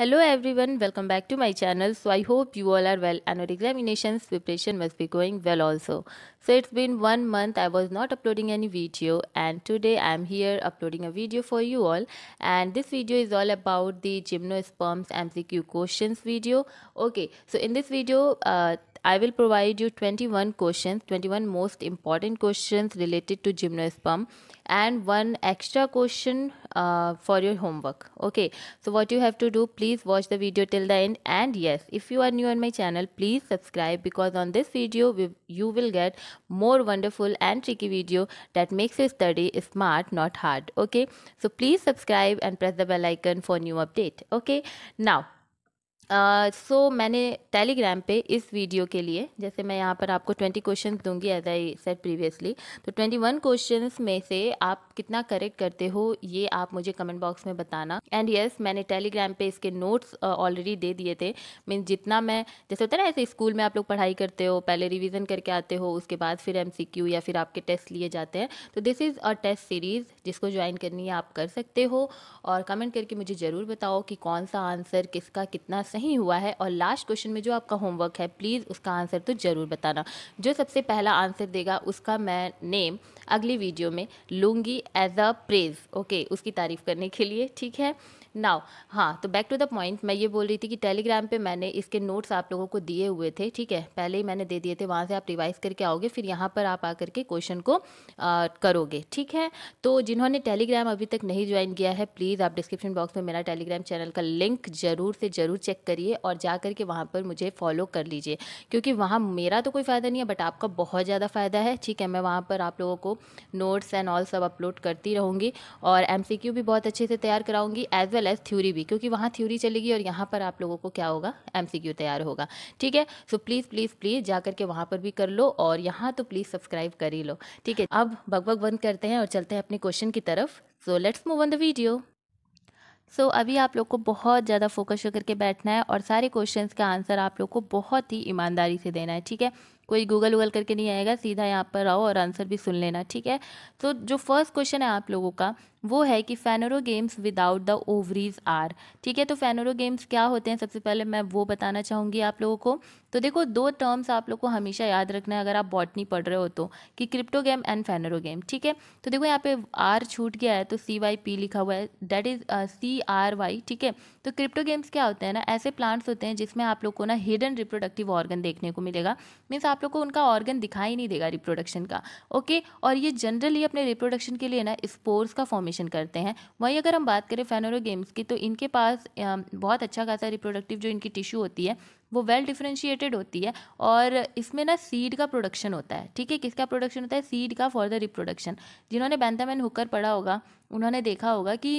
Hello everyone, welcome back to my channel. So I hope you all are well and your examinations preparation must be going well also. So it's been one month I was not uploading any video and today I am here uploading a video for you all and this video is all about the gymnosperms MCQ questions video. Okay, so in this video uh, I will provide you 21 questions, 21 most important questions related to gymnosperm and one extra question uh, for your homework. Okay, so what you have to do, please watch the video till the end. And yes, if you are new on my channel, please subscribe because on this video, we, you will get more wonderful and tricky video that makes your study smart, not hard. Okay, so please subscribe and press the bell icon for new update. Okay, now so uh, so, मैंने Telegram पे इस video के लिए जैसे मैं यहाँ पर आपको ट्वेंटी क्वेश्चन दूंगी एज आई सेट प्रीवियसली तो ट्वेंटी वन क्वेश्चन में से आप कितना करेक्ट करते हो ये आप मुझे कमेंट बॉक्स में बताना एंड येस yes, मैंने टेलीग्राम पे इसके नोट्स ऑलरेडी uh, दे दिए थे मीन जितना मैं जैसे होता है ना ऐसे स्कूल में आप लोग पढ़ाई करते हो पहले रिविज़न करके आते हो उसके बाद फिर एम या फिर आपके टेस्ट लिए जाते हैं तो this is a test series जिसको ज्वाइन करनी है आप कर सकते हो और कमेंट करके मुझे ज़रूर बताओ कि कौन सा आंसर किसका कितना सही नहीं हुआ है और लास्ट क्वेश्चन में जो आपका होमवर्क है प्लीज़ उसका आंसर तो ज़रूर बताना जो सबसे पहला आंसर देगा उसका मैं नेम अगली वीडियो में लूँगी एज अ प्रेज़ ओके उसकी तारीफ़ करने के लिए ठीक है नाव हाँ तो बैक टू द पॉइंट मैं ये बोल रही थी कि टेलीग्राम पे मैंने इसके नोट्स आप लोगों को दिए हुए थे ठीक है पहले ही मैंने दे दिए थे वहाँ से आप रिवाइज करके आओगे फिर यहाँ पर आप आकर के क्वेश्चन को आ, करोगे ठीक है तो जिन्होंने टेलीग्राम अभी तक नहीं ज्वाइन किया है प्लीज़ आप डिस्क्रिप्शन बॉक्स में मेरा टेलीग्राम चैनल का लिंक ज़रूर से ज़रूर चेक करिए और जा करके वहाँ पर मुझे फॉलो कर लीजिए क्योंकि वहाँ मेरा तो कोई फ़ायदा नहीं है बट आपका बहुत ज़्यादा फ़ायदा है ठीक है मैं वहाँ पर आप लोगों को नोट्स एंड ऑल सब अपलोड करती रहूँगी और एम भी बहुत अच्छे से तैयार कराऊँगी as well well as theory भी क्योंकि वहाँ थ्योरी चलेगी और यहाँ पर आप लोगों को क्या होगा एम तैयार होगा ठीक है सो प्लीज़ प्लीज़ प्लीज़ जा करके वहाँ पर भी कर लो और यहाँ तो प्लीज़ सब्सक्राइब कर ही लो ठीक है अब बकबक बंद करते हैं और चलते हैं अपने क्वेश्चन की तरफ so let's move on the video so so, अभी आप लोग को बहुत ज़्यादा फोकस होकर के बैठना है और सारे क्वेश्चंस का आंसर आप लोग को बहुत ही ईमानदारी से देना है ठीक है कोई गूगल वूगल करके नहीं आएगा सीधा यहाँ पर आओ और आंसर भी सुन लेना ठीक है तो जो फर्स्ट क्वेश्चन है आप लोगों का वो है कि phanerogams without the ovaries are ठीक है तो फेनोरो गेम्स क्या होते हैं सबसे पहले मैं वो बताना चाहूँगी आप लोगों को तो देखो दो टर्म्स आप लोग को हमेशा याद रखना है अगर आप बॉटनी पढ़ रहे हो तो कि cryptogam and phanerogam ठीक है तो देखो यहाँ पे आर छूट गया है तो सी वाई पी लिखा हुआ है that is C R Y ठीक है तो क्रिप्टो गेम्स क्या होते हैं ना ऐसे प्लांट्स होते हैं जिसमें आप लोग को ना हिडन रिप्रोडक्टिव ऑर्गन देखने को मिलेगा मीन्स आप आप लोग को उनका ऑर्गन दिखाई नहीं देगा रिप्रोडक्शन का ओके और ये जनरली अपने रिप्रोडक्शन के लिए ना स्पोर्स का फॉर्मेशन करते हैं वहीं अगर हम बात करें फेनोरोगेम्स की तो इनके पास बहुत अच्छा खासा रिप्रोडक्टिव जो इनकी टिश्यू होती है वो वेल well डिफ्रेंशिएटेड होती है और इसमें ना सीड का प्रोडक्शन होता है ठीक है किसका प्रोडक्शन होता है सीड का फॉर द रिप्रोडक्शन जिन्होंने बैंथम एंड हुकर पढ़ा होगा उन्होंने देखा होगा कि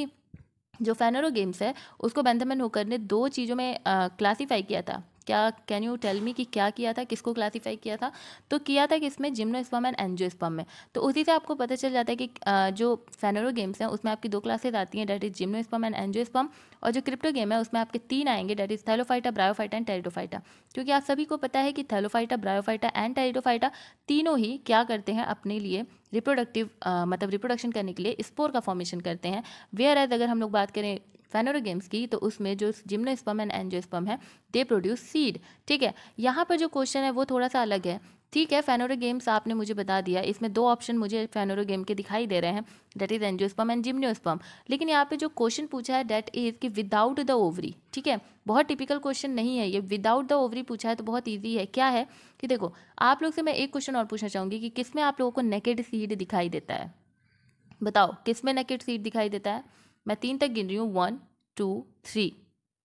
जो फेनोरो गेम्स है उसको बेंथमन हुकर ने दो चीज़ों में क्लासीफाई किया था क्या कैन यू टेल मी कि क्या किया था किसको क्लासीफाई किया था तो किया था किसमें जिम्नोस्पम एंड एनजियोस्पम में तो उसी से आपको पता चल जाता है कि जो फेनोरो गेम्स हैं उसमें आपकी दो क्लासेज आती हैं that is sperm and sperm और जो क्रिप्टो गेम है उसमें आपके तीन आएंगे that is thallophyta bryophyta and pteridophyta क्योंकि आप सभी को पता है कि थैलोफाइटा ब्रायोफाइटा एंड टेरिडोफाइटा तीनों ही क्या करते हैं अपने लिए रिप्रोडक्टिव मतलब रिप्रोडक्शन करने के लिए स्पोर का फॉर्मेशन करते हैं वेयर एज अगर हम लोग बात करें फेनोरोगेम्स की तो उसमें जो जिम्नोस्पर्म एंड एंजियोस्पर्म है दे प्रोड्यूस सीड ठीक है यहाँ पर जो क्वेश्चन है वो थोड़ा सा अलग है ठीक है फेनोरो गेम्स आपने मुझे बता दिया इसमें दो ऑप्शन मुझे गेम के दिखाई दे रहे हैं that is angiosperm and gymnosperm लेकिन यहाँ पे जो क्वेश्चन पूछा है डेट इज़ कि विदाउट द ओवरी ठीक है बहुत टिपिकल क्वेश्चन नहीं है ये विदाउट द ओवरी पूछा है तो बहुत ईजी है क्या है कि देखो आप लोग से मैं एक क्वेश्चन और पूछना चाहूँगी कि किसमें आप लोगों को नेकेड सीड दिखाई देता है बताओ किस में नेकेड सीड दिखाई देता है मैं तीन तक गिन रही हूँ वन टू थ्री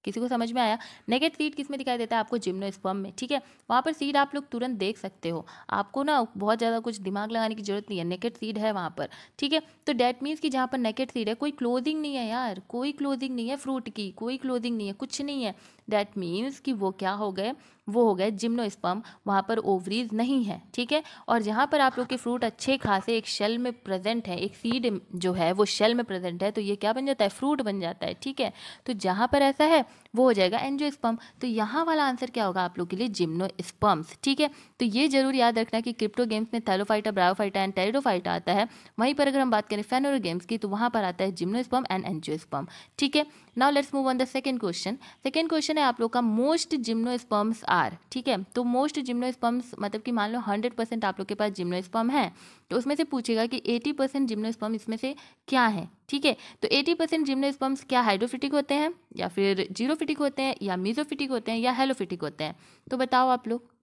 किसी को समझ में आया नेगेट सीड किस में दिखाई देता है आपको जिम्नोस्पर्म में ठीक है वहाँ पर सीड आप लोग तुरंत देख सकते हो आपको ना बहुत ज़्यादा कुछ दिमाग लगाने की जरूरत नहीं है नेकेट सीड है वहाँ पर ठीक है तो डैट मीन्स कि जहाँ पर नेकेट सीड है कोई क्लोजिंग नहीं है यार कोई क्लोजिंग नहीं है फ्रूट की कोई क्लोजिंग नहीं है कुछ नहीं है दैट मीन्स कि वो क्या हो गए वो हो गए जिम्नोस्पर्म वहाँ पर ओवरीज नहीं है ठीक है और जहाँ पर आप लोग के फ्रूट अच्छे खासे एक शेल में प्रेजेंट है एक सीड जो है वो शेल में प्रेजेंट है तो ये क्या बन जाता है फ्रूट बन जाता है ठीक है तो जहाँ पर ऐसा है वो हो जाएगा एनजो तो यहाँ वाला आंसर क्या होगा आप लोग के लिए जिम्नो ठीक है तो ये जरूर याद रखना कि क्रिप्टो गेम्स में थैलोफाइटा ब्रायोफाइटा एंड टेरिडोफाइटा आता है वहीं पर अगर हम बात करें फेनोरो गेम्स की तो वहाँ पर आता है जिम्नो एंड एनजो ठीक है now let's move on the second question second question है आप लोग का मोस्ट जिम्नो आर ठीक है तो मोस्ट जिम्नो मतलब कि मान लो हंड्रेड परसेंट आप लोग के पास जिम्नो है तो उसमें से पूछेगा कि एटी परसेंट जिम्नोस्पर्म इसमें से क्या है ठीक है तो 80 परसेंट जिम्नोस्पर्म्स क्या हाइड्रोफिटिक होते हैं या फिर जीरोफिटिक होते हैं या मीजोफिटिक होते हैं या हेलोफिटिक होते हैं तो बताओ आप लोग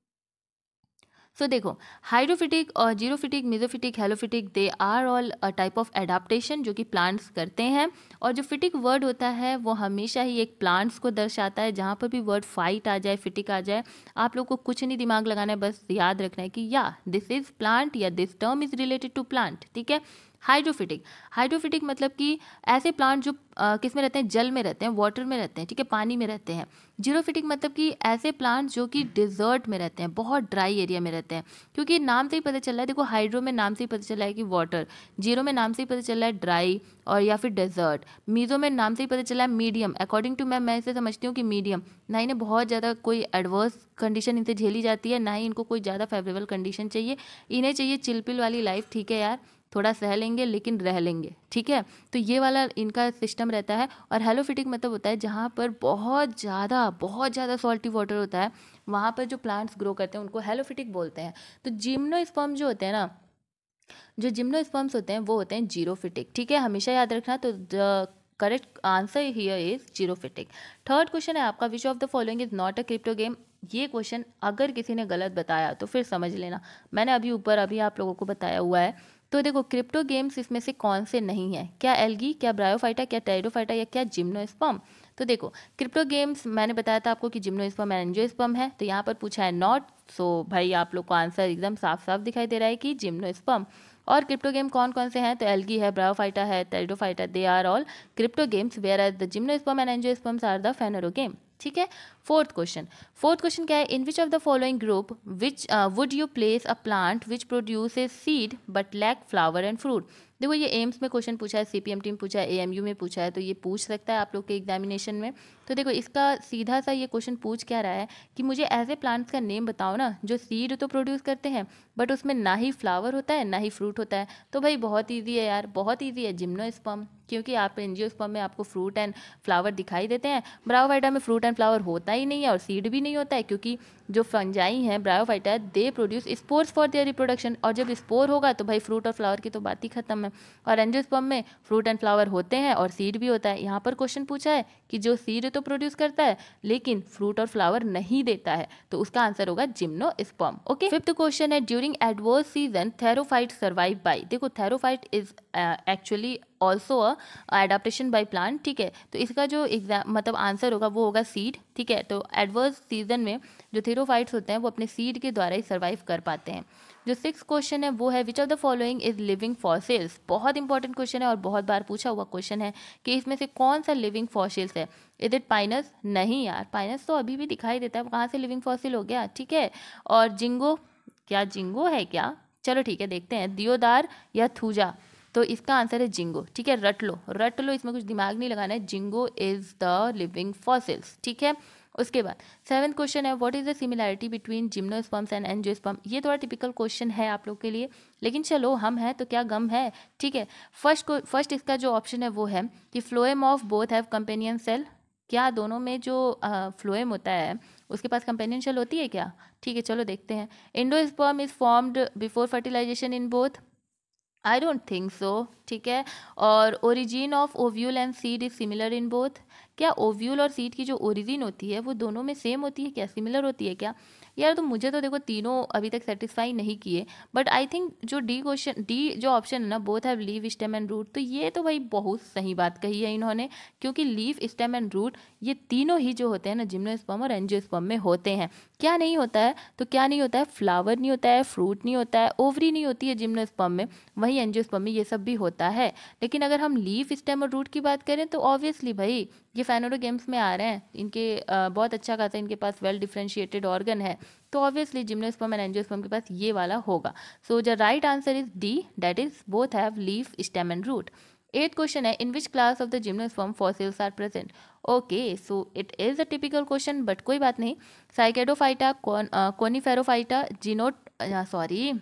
सो so, देखो हाइड्रोफिटिक और xerophytic mesophytic halophytic they are all a type of adaptation जो कि प्लांट्स करते हैं और जो फिटिक वर्ड होता है वो हमेशा ही एक प्लांट्स को दर्शाता है जहाँ पर भी वर्ड फाइट आ जाए फिटिक आ जाए आप लोग को कुछ नहीं दिमाग लगाना है बस याद रखना है कि या दिस इज़ प्लांट या this term is related to plant ठीक है हाइड्रोफिटिक हाइड्रोफिटिक मतलब कि ऐसे प्लांट जो किस में रहते हैं जल में रहते हैं वाटर में रहते हैं ठीक है पानी में रहते हैं जीरोफिटिक मतलब कि ऐसे प्लांट जो कि डिजर्ट में रहते हैं बहुत ड्राई एरिया में रहते हैं क्योंकि नाम से ही पता चल रहा है देखो हाइड्रो में नाम से ही पता चल रहा है कि वाटर जीरो में नाम से ही पता चल रहा है ड्राई और या फिर डेजर्ट मीज़ो में नाम से ही पता चला है मीडियम अकॉर्डिंग टू मैम मैं इसे समझती हूँ कि मीडियम ना इन्हें बहुत ज़्यादा कोई एडवर्स कंडीशन इनसे झेली जाती है ना ही इनको कोई ज़्यादा फेवरेबल कंडीशन चाहिए इन्हें चाहिए चिलपिल वाली लाइफ ठीक है यार थोड़ा सह लेंगे लेकिन रह लेंगे ठीक है तो ये वाला इनका सिस्टम रहता है और हेलोफिटिक मतलब होता है जहाँ पर बहुत ज़्यादा बहुत ज़्यादा सॉल्टी वाटर होता है वहाँ पर जो प्लांट्स ग्रो करते हैं उनको हेलोफिटिक बोलते हैं तो जिम्नो जो होते हैं ना जो जिम्नो होते हैं वो होते हैं जीरोफिटिक ठीक है हमेशा याद रखना तो correct answer here is xerophytic third question है आपका which of the following is not a cryptogam ये क्वेश्चन अगर किसी ने गलत बताया तो फिर समझ लेना मैंने अभी ऊपर अभी आप लोगों को बताया हुआ है तो देखो क्रिप्टो गेम्स इसमें से कौन से नहीं है क्या एलगी क्या ब्रायोफाइटा क्या टेरिडोफाइटा या क्या जिम्नोस्पम तो देखो क्रिप्टो गेम्स मैंने बताया था आपको कि जिम्नोस्पम एनजियोस्पम है तो यहाँ पर पूछा है नॉट सो भाई आप लोग को आंसर एकदम साफ साफ दिखाई दे रहा है कि जिम्नोस्पम और क्रिप्टो गेम कौन कौन से हैं तो एलगी है ब्रायोफाइटा है pteridophyta they are all cryptogams where are the gymnosperm and angiosperms are the phanerogam ठीक है फोर्थ क्वेश्चन फोर्थ क्वेश्चन क्या है in which of the following group which would you place a plant which produce seed but lack flower and fruit देखो ये AIIMS में question पूछा है CPMT में पूछा है एएमयू में पूछा है तो ये पूछ सकता है आप लोग के एग्जामिनेशन में तो देखो इसका सीधा सा ये क्वेश्चन पूछ क्या रहा है कि मुझे ऐसे प्लांट्स का नेम बताओ ना जो सीड तो प्रोड्यूस करते हैं बट उसमें ना ही फ्लावर होता है ना ही फ्रूट होता है तो भाई बहुत ईजी है यार बहुत ईजी है जिम्नोस्पम क्योंकि आप एनजियोस्पर्म में आपको फ्रूट एंड फ्लावर दिखाई देते हैं ब्राओवाइडा में फ्रूट एंड फ्लावर होता ही नहीं है और सीड भी नहीं होता है क्योंकि जो फंजाई हैं bryophyta they produce spores for their reproduction और जब स्पोर होगा तो भाई फ्रूट और फ्लावर की तो बात ही खत्म है और एंजियोस्पर्म में फ्रूट एंड फ्लावर होते हैं और सीड भी होता है यहाँ पर क्वेश्चन पूछा है कि जो सीड तो प्रोड्यूस करता है लेकिन फ्रूट और फ्लावर नहीं देता है तो उसका आंसर होगा gymnosperm okay fifth question है during adverse season therophyte survive by देखो therophyte is actually also adaptation by plant ठीक है तो इसका जो एग्जाम मतलब आंसर होगा वो होगा सीड ठीक है तो एडवर्स सीजन में जो थीरोफाइट्स होते हैं वो अपने सीड के द्वारा ही सर्वाइव कर पाते हैं जो सिक्स क्वेश्चन है वो है which of the following is living fossils बहुत इंपॉर्टेंट क्वेश्चन है और बहुत बार पूछा हुआ क्वेश्चन है कि इसमें से कौन सा लिविंग फॉसिल्स है इज इट पाइनस नहीं यार पाइनस तो अभी भी दिखाई देता है कहाँ से लिविंग फॉसिल हो गया ठीक है और जिंगो क्या जिंगो है क्या चलो ठीक है देखते हैं दियोदार या थूजा तो इसका आंसर है जिंगो ठीक है रट लो रट लो इसमें कुछ दिमाग नहीं लगाना है ginkgo is the living fossils ठीक है उसके बाद सेवन्थ क्वेश्चन है what is the similarity between gymnosperms and angiosperm ये थोड़ा टिपिकल क्वेश्चन है आप लोग के लिए लेकिन चलो हम हैं तो क्या गम है ठीक है फर्स्ट फर्स्ट इसका जो ऑप्शन है वो है कि phloem of both have companion cell क्या दोनों में जो फ्लोएम होता है उसके पास कंपेनियन सेल होती है क्या ठीक है चलो देखते हैं endosperm is formed before fertilization in both I don't think so ठीक है और origin of ovule and seed is similar in both क्या ओव्यूल और सीड की जो ओरिजिन होती है वो दोनों में सेम होती है क्या सिमिलर होती है क्या यार तो मुझे तो देखो तीनों अभी तक सेटिस्फाई नहीं किए बट आई थिंक जो डी क्वेश्चन डी जो ऑप्शन है ना both have leave stem and root तो ये तो भाई बहुत सही बात कही है इन्होंने क्योंकि लीव स्टेम एंड रूट ये तीनों ही जो होते हैं ना जिम्नोस्पर्म और एनजियोस्पर्म में होते हैं क्या नहीं होता है तो क्या नहीं होता है फ्लावर नहीं होता है फ्रूट नहीं होता है ओवरी नहीं होती है जिम्नोस्पर्म में वहीं एनजियोस्पर्म में ये सब भी होता है लेकिन अगर हम लीव स्टेम और रूट की बात करें तो ऑब्वियसली भाई ये फैनोडो गेम्स में आ रहे हैं इनके बहुत अच्छा खासा इनके पास वेल डिफ्रेंशिएटेड ऑर्गन है तो ऑब्वियसली जिम्नोस्पर्म एंड एंजियोस्पर्म के पास ये वाला होगा so the right answer is D that is both have leaf stem and root eight question है in which class of the gymnosperm fossils are present okay so it is a typical question but कोई बात नहीं Cycadophyta कौन कोनीफेरोफाइटा जिनोट sorry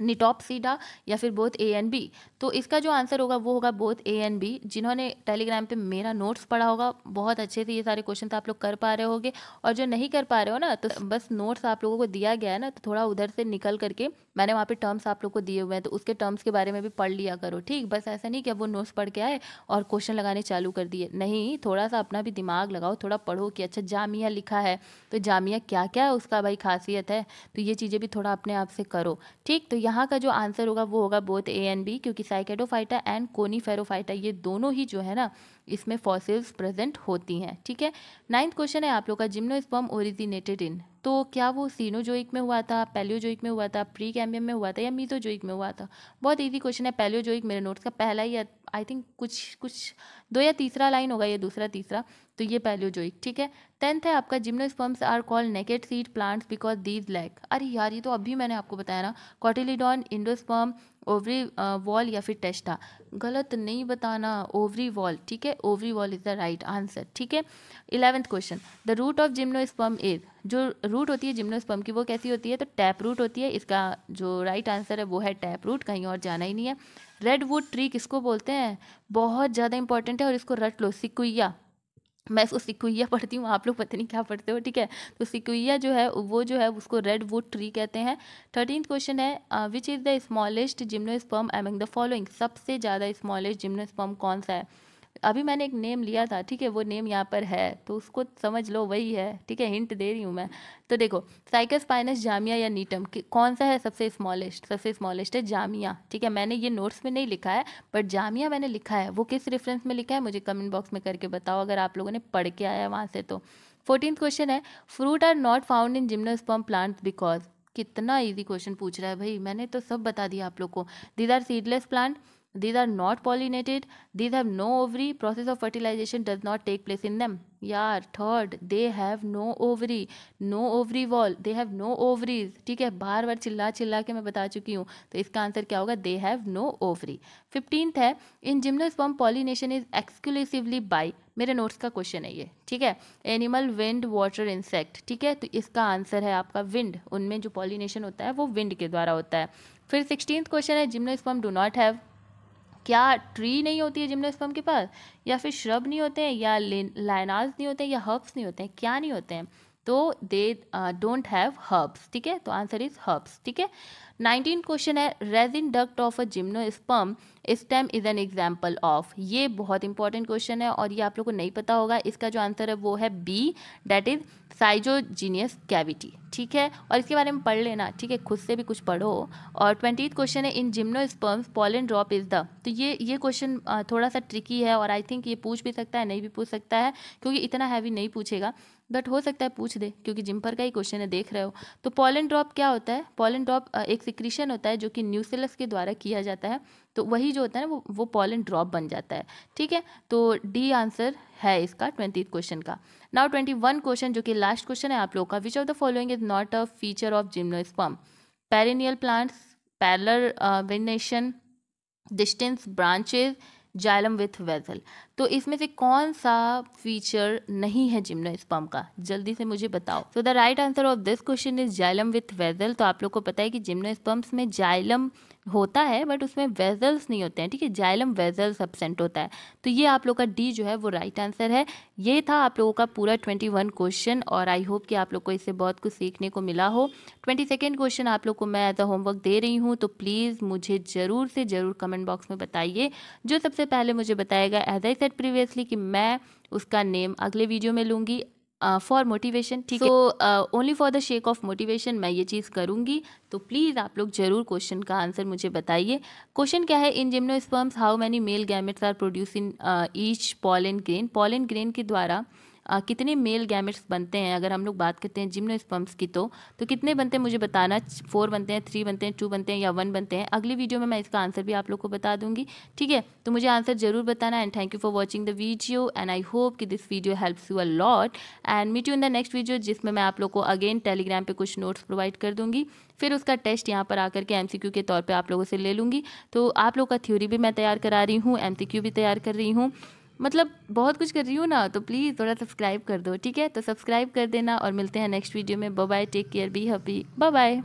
निटॉपसीडा या फिर both A and B तो इसका जो आंसर होगा वो होगा बोथ ए एंड बी जिन्होंने टेलीग्राम पे मेरा नोट्स पढ़ा होगा बहुत अच्छे से ये सारे क्वेश्चन आप लोग कर पा रहे होगे और जो नहीं कर पा रहे हो ना तो बस नोट्स आप लोगों को दिया गया है ना तो थोड़ा उधर से निकल करके मैंने वहाँ पे टर्म्स आप लोग को दिए हुए हैं तो उसके टर्म्स के बारे में भी पढ़ लिया करो ठीक बस ऐसा नहीं कि अब वो नोट्स पढ़ के आए और क्वेश्चन लगाने चालू कर दिए नहीं थोड़ा सा अपना भी दिमाग लगाओ थोड़ा पढ़ो कि अच्छा जामिया लिखा है तो जामिया क्या क्या है उसका भाई खासियत है तो ये चीज़ें भी थोड़ा अपने आप से करो ठीक तो यहाँ का जो आंसर होगा वो होगा बोथ ए एंड बी क्योंकि साइकेडोफाइटा एंड कोनीफेरोफाइटा ये दोनों ही जो है ना इसमें फॉसिल्स प्रेजेंट होती हैं ठीक है नाइन्थ क्वेश्चन है आप लोग का जिम्नोस्पर्म ओरिजिनेटेड इन तो क्या वो सीनोजोइक में हुआ था पैलियोजोइक में हुआ था प्री कैम्बियम में हुआ था या मीजोजोइक में हुआ था बहुत ईजी क्वेश्चन है पैलियोजोइक मेरे नोट्स का पहला ही आई थिंक कुछ कुछ दो या तीसरा लाइन होगा या दूसरा तीसरा तो ये पैलियोजोइक ठीक है टेंथ है आपका gymnosperms are call naked seed plants because these lack अरे यार ये तो अभी मैंने आपको बताया ना cotyledon endosperm ovary wall uh, या फिर टेस्टा गलत नहीं बताना ओवरी वॉल ठीक है ovary wall is the right answer ठीक है eleventh question the root of gymnosperm is जो रूट होती है जिम्नोस्पर्म की वो कैसी होती है तो टैप रूट होती है इसका जो राइट right आंसर है वो है टैप रूट कहीं और जाना ही नहीं है रेड वुड ट्री किसको बोलते हैं बहुत ज़्यादा इंपॉर्टेंट है और इसको रट लो सिकुया मैं उसको तो सिकुइया पढ़ती हूँ आप लोग पता नहीं क्या पढ़ते हो ठीक है तो सिकुइया जो है वो जो है उसको रेड वुड ट्री कहते हैं थर्टीन क्वेश्चन है which is the smallest gymnosperm among the following सबसे ज़्यादा स्मॉलेस्ट जिम्नोस्पर्म कौन सा है अभी मैंने एक नेम लिया था ठीक है वो नेम यहाँ पर है तो उसको समझ लो वही है ठीक है हिंट दे रही हूँ मैं तो देखो पाइनस जामिया या नीटम कौन सा है सबसे स्मॉलेस्ट सबसे स्मॉलेस्ट है जामिया ठीक है मैंने ये नोट्स में नहीं लिखा है बट जामिया मैंने लिखा है वो किस रेफरेंस में लिखा है मुझे कमेंट बॉक्स में करके बताओ अगर आप लोगों ने पढ़ के आया वहाँ से तो फोर्टीन क्वेश्चन है fruit are not found in gymnosperm plants because कितना इजी क्वेश्चन पूछ रहा है भाई मैंने तो सब बता दिया आप लोग को these are seedless plant these are not pollinated these have no ovary process of fertilization does not take place in them यार third they have no ovary no ovary wall they have no ovaries ठीक है बार बार चिल्ला चिल्ला के मैं बता चुकी हूँ तो इसका आंसर क्या होगा they have no ovary fifteenth है in gymnosperm pollination is exclusively by मेरे नोट्स का क्वेश्चन है ये ठीक है एनिमल विंड वाटर इंसेक्ट ठीक है तो इसका आंसर है आपका विंड उनमें जो पॉलिनेशन होता है वो विंड के द्वारा होता है फिर सिक्सटीन क्वेश्चन है जिम्नोस्पर्म डू नॉट हैव क्या ट्री नहीं होती है जिम्नोस्पर्म के पास या फिर श्रब नहीं होते हैं या लाइनाज नहीं होते हैं या हर्ब्स नहीं होते हैं क्या नहीं होते हैं तो दे डोंट हैव हर्ब्स ठीक है तो आंसर इज हर्ब्स ठीक है नाइनटीन क्वेश्चन है resin duct of a gymnosperm stem is an example of ये बहुत इंपॉर्टेंट क्वेश्चन है और ये आप लोग को नहीं पता होगा इसका जो आंसर है वो है B that is schizogenous cavity ठीक है और इसके बारे में पढ़ लेना ठीक है खुद से भी कुछ पढ़ो और ट्वेंटी क्वेश्चन है in sperms pollen drop is the तो ये ये क्वेश्चन थोड़ा सा ट्रिकी है और आई थिंक ये पूछ भी सकता है नहीं भी पूछ सकता है क्योंकि इतना हैवी नहीं पूछेगा बट हो सकता है पूछ दे क्योंकि जिम्पर का ही क्वेश्चन है देख रहे हो तो पॉलन ड्रॉप क्या होता है पॉलन ड्रॉप एक सिक्रीशन होता है जो कि न्यूसेलस के द्वारा किया जाता है तो वही जो होता है ना वो वो पॉलन ड्रॉप बन जाता है ठीक है तो डी आंसर है इसका ट्वेंटी क्वेश्चन का नाउ ट्वेंटी वन क्वेश्चन जो कि लास्ट क्वेश्चन है आप लोग का which of the following is not a feature of gymnosperm perennial plants parallel venation distance branches xylem with vessel तो इसमें से कौन सा फीचर नहीं है जिम्नोस्पर्म का जल्दी से मुझे बताओ so the right answer of this question is xylem with vessel तो आप लोग को पता है कि जिम्नोस्पर्म्स में जाइलम होता है बट उसमें वेजल्स नहीं होते हैं ठीक है जाइलम वेजल्स एबसेंट होता है तो ये आप लोग का डी जो है वो राइट आंसर है ये था आप लोगों का पूरा ट्वेंटी वन क्वेश्चन और आई होप कि आप लोग को इससे बहुत कुछ सीखने को मिला हो ट्वेंटी सेकेंड क्वेश्चन आप लोग को मैं एज अ होमवर्क दे रही हूँ तो प्लीज़ मुझे ज़रूर से ज़रूर कमेंट बॉक्स में बताइए जो सबसे पहले मुझे बताएगा एज आई सेट प्रीवियसली कि मैं उसका नेम अगले वीडियो में लूँगी फॉर मोटिवेशन ठीक है only for the sake of motivation मैं ये चीज़ करूँगी तो प्लीज़ आप लोग जरूर क्वेश्चन का आंसर मुझे बताइए क्वेश्चन क्या है in gymnosperms how many male gametes are produce in each pollen grain pollen grain के द्वारा uh, आ, कितने मेल गैमेट्स बनते हैं अगर हम लोग बात करते हैं जिम्नोस्पर्म्स की तो तो कितने बनते हैं मुझे बताना फोर बनते हैं थ्री बनते हैं टू बनते हैं या वन बनते हैं अगली वीडियो में मैं इसका आंसर भी आप लोग को बता दूंगी ठीक है तो मुझे आंसर जरूर बताना and thank you for watching the video and I hope कि this video helps you a lot and meet you in the next video जिसमें मैं आप लोग को अगेन टेलीग्राम पर कुछ नोट्स प्रोवाइड कर दूंगी फिर उसका टेस्ट यहाँ पर आकर के एम के तौर पर आप लोगों से ले लूँगी तो आप लोग का थ्योरी भी मैं तैयार करा रही हूँ एम भी तैयार कर रही हूँ मतलब बहुत कुछ कर रही हूँ ना तो प्लीज़ थोड़ा सब्सक्राइब कर दो ठीक है तो सब्सक्राइब कर देना और मिलते हैं नेक्स्ट वीडियो में bye take care be happy bye bye